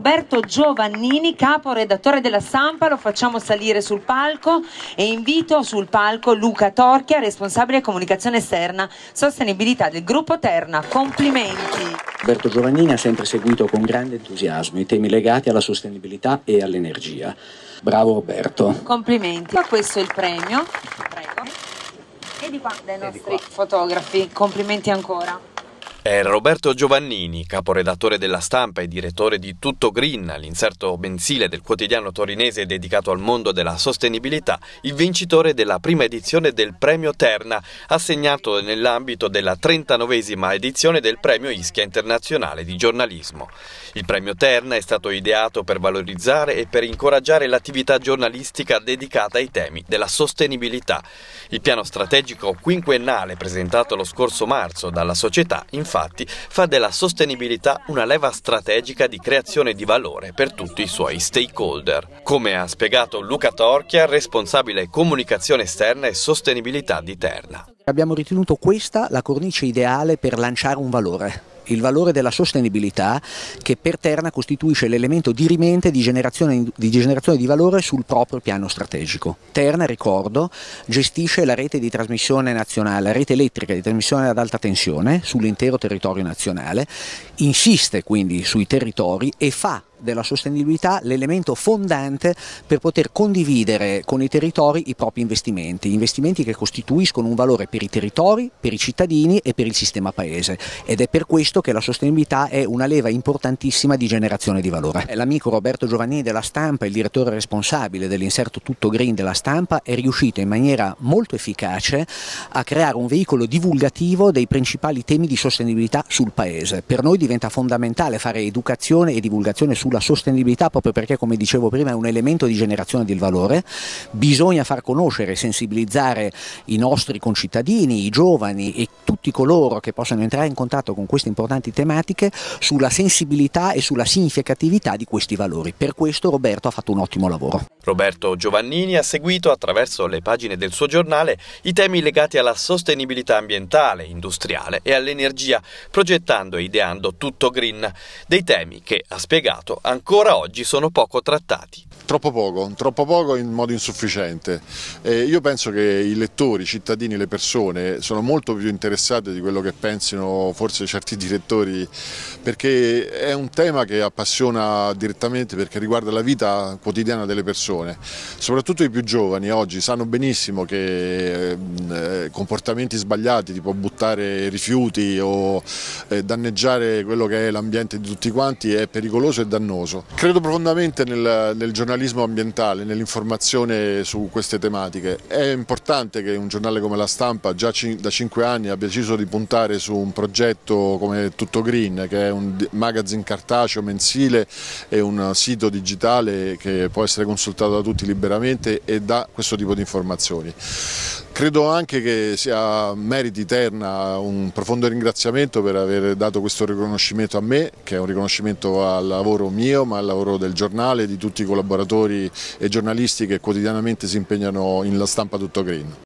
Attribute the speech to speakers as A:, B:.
A: Roberto Giovannini, capo redattore della Stampa, lo facciamo salire sul palco e invito sul palco Luca Torchia, responsabile comunicazione esterna, sostenibilità del gruppo Terna. Complimenti. Roberto Giovannini ha sempre seguito con grande entusiasmo i temi legati alla sostenibilità e all'energia. Bravo Roberto. Complimenti. A questo è il premio. Prego. E di qua dai nostri fotografi. Complimenti ancora.
B: È Roberto Giovannini, caporedattore della stampa e direttore di Tutto Green, l'inserto mensile del quotidiano torinese dedicato al mondo della sostenibilità, il vincitore della prima edizione del premio Terna, assegnato nell'ambito della 39esima edizione del premio Ischia Internazionale di giornalismo. Il premio Terna è stato ideato per valorizzare e per incoraggiare l'attività giornalistica dedicata ai temi della sostenibilità. Il piano strategico quinquennale presentato lo scorso marzo dalla società, infatti, fa della sostenibilità una leva strategica di creazione di valore per tutti i suoi stakeholder. Come ha spiegato Luca Torchia, responsabile comunicazione esterna e sostenibilità di Terna.
A: Abbiamo ritenuto questa la cornice ideale per lanciare un valore il valore della sostenibilità che per Terna costituisce l'elemento dirimente di generazione, di generazione di valore sul proprio piano strategico. Terna, ricordo, gestisce la rete di trasmissione nazionale, la rete elettrica di trasmissione ad alta tensione sull'intero territorio nazionale, insiste quindi sui territori e fa della sostenibilità l'elemento fondante per poter condividere con i territori i propri investimenti, investimenti che costituiscono un valore per i territori, per i cittadini e per il sistema paese ed è per questo che la sostenibilità è una leva importantissima di generazione di valore. L'amico Roberto Giovannini della Stampa, il direttore responsabile dell'inserto Tutto Green della Stampa, è riuscito in maniera molto efficace a creare un veicolo divulgativo dei principali temi di sostenibilità sul paese. Per noi diventa fondamentale fare educazione e divulgazione sul sulla sostenibilità proprio perché come dicevo prima è un elemento di generazione del valore, bisogna far conoscere, e sensibilizzare i nostri concittadini, i giovani e tutti coloro che possono entrare in contatto con queste importanti tematiche sulla sensibilità e sulla significatività di questi valori. Per questo Roberto ha fatto un ottimo lavoro.
B: Roberto Giovannini ha seguito attraverso le pagine del suo giornale i temi legati alla sostenibilità ambientale, industriale e all'energia, progettando e ideando tutto green, dei temi che, ha spiegato, ancora oggi sono poco trattati.
C: Troppo poco, troppo poco in modo insufficiente. Eh, io penso che i lettori, i cittadini, le persone sono molto più interessati pensate, di quello che pensino forse certi direttori, perché è un tema che appassiona direttamente perché riguarda la vita quotidiana delle persone. Soprattutto i più giovani oggi sanno benissimo che eh, comportamenti sbagliati, tipo buttare rifiuti o eh, danneggiare quello che è l'ambiente di tutti quanti, è pericoloso e dannoso. Credo profondamente nel, nel giornalismo ambientale, nell'informazione su queste tematiche. È importante che un giornale come la stampa già da cinque anni abbia deciso di puntare su un progetto come Tutto Green che è un magazine cartaceo mensile e un sito digitale che può essere consultato da tutti liberamente e dà questo tipo di informazioni. Credo anche che sia meriti Terna un profondo ringraziamento per aver dato questo riconoscimento a me, che è un riconoscimento al lavoro mio, ma al lavoro del giornale, di tutti i collaboratori e giornalisti che quotidianamente si impegnano in La Stampa Tutto Green.